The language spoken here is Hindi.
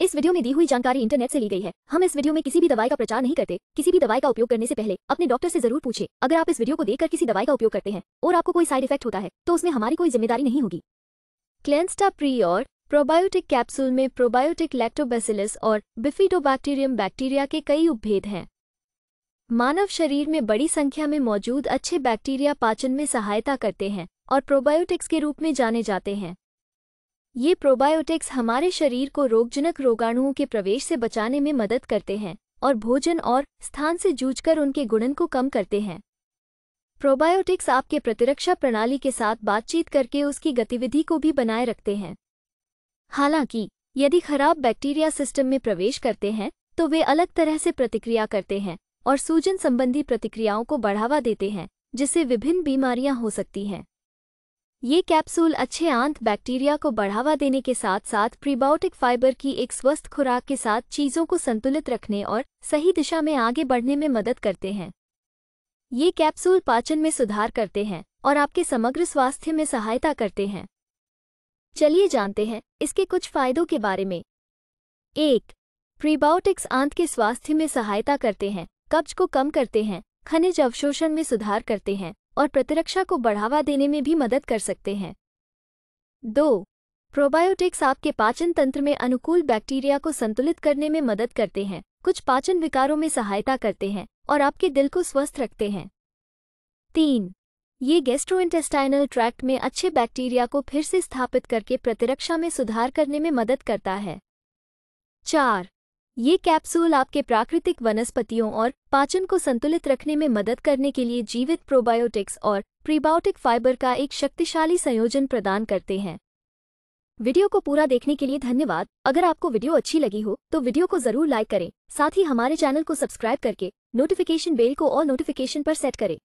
इस वीडियो में दी हुई जानकारी इंटरनेट से ली गई है हम इस वीडियो में किसी भी दवाई का प्रचार नहीं करते किसी भी दवाई का उपयोग करने से पहले अपने डॉक्टर से जरूर पूछे अगर आप इस वीडियो को देखकर किसी दवाई का उपयोग करते हैं और आपको कोई साइड इफेक्ट होता है तो उसमें हमारी कोई जिम्मेदारी नहीं होगी क्लेंस्टा प्री और प्रोबायोटिक कैप्सूल में प्रोबायोटिक लैक्टोबेसिलस और बिफिडोबैक्टीरियम बैक्टीरिया के कई उपभेद हैं मानव शरीर में बड़ी संख्या में मौजूद अच्छे बैक्टीरिया पाचन में सहायता करते हैं और प्रोबायोटिक्स के रूप में जाने जाते हैं ये प्रोबायोटिक्स हमारे शरीर को रोगजनक रोगाणुओं के प्रवेश से बचाने में मदद करते हैं और भोजन और स्थान से जूझकर उनके गुणन को कम करते हैं प्रोबायोटिक्स आपके प्रतिरक्षा प्रणाली के साथ बातचीत करके उसकी गतिविधि को भी बनाए रखते हैं हालांकि यदि खराब बैक्टीरिया सिस्टम में प्रवेश करते हैं तो वे अलग तरह से प्रतिक्रिया करते हैं और सूजन संबंधी प्रतिक्रियाओं को बढ़ावा देते हैं जिससे विभिन्न बीमारियां हो सकती हैं ये कैप्सूल अच्छे आंत बैक्टीरिया को बढ़ावा देने के साथ साथ प्रीबायोटिक फाइबर की एक स्वस्थ खुराक के साथ चीज़ों को संतुलित रखने और सही दिशा में आगे बढ़ने में मदद करते हैं ये कैप्सूल पाचन में सुधार करते हैं और आपके समग्र स्वास्थ्य में सहायता करते हैं चलिए जानते हैं इसके कुछ फायदों के बारे में एक प्रीबायोटिक्स आंत के स्वास्थ्य में सहायता करते हैं कब्ज को कम करते हैं खनिज अवशोषण में सुधार करते हैं और प्रतिरक्षा को बढ़ावा देने में भी मदद कर सकते हैं दो प्रोबायोटिक्स आपके पाचन तंत्र में अनुकूल बैक्टीरिया को संतुलित करने में मदद करते हैं कुछ पाचन विकारों में सहायता करते हैं और आपके दिल को स्वस्थ रखते हैं तीन ये गेस्ट्रोइंटेस्टाइनल ट्रैक्ट में अच्छे बैक्टीरिया को फिर से स्थापित करके प्रतिरक्षा में सुधार करने में मदद करता है चार ये कैप्सूल आपके प्राकृतिक वनस्पतियों और पाचन को संतुलित रखने में मदद करने के लिए जीवित प्रोबायोटिक्स और प्रीबायोटिक फाइबर का एक शक्तिशाली संयोजन प्रदान करते हैं वीडियो को पूरा देखने के लिए धन्यवाद अगर आपको वीडियो अच्छी लगी हो तो वीडियो को जरूर लाइक करें साथ ही हमारे चैनल को सब्सक्राइब करके नोटिफिकेशन बेल को और नोटिफिकेशन पर सेट करें